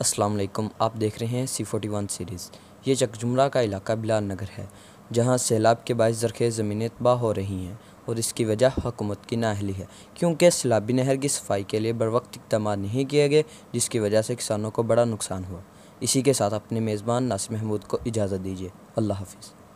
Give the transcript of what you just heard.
अस्सलाम वालेकुम आप देख रहे हैं सी फोटी वन सीरीज़ ये चकजुमरा का इलाका बिलाल नगर है जहाँ सैलाब के बायस जरखे ज़मीनें तबाह हो रही हैं और इसकी वजह हुकूमत की नाहली है क्योंकि सैलाबी नहर की सफाई के लिए बर वक्त इकदाम नहीं किए गए जिसकी वजह से किसानों को बड़ा नुकसान हुआ इसी के साथ अपने मेज़बान नासिर महमूद को इजाज़त दीजिए अल्लाह हाफिज़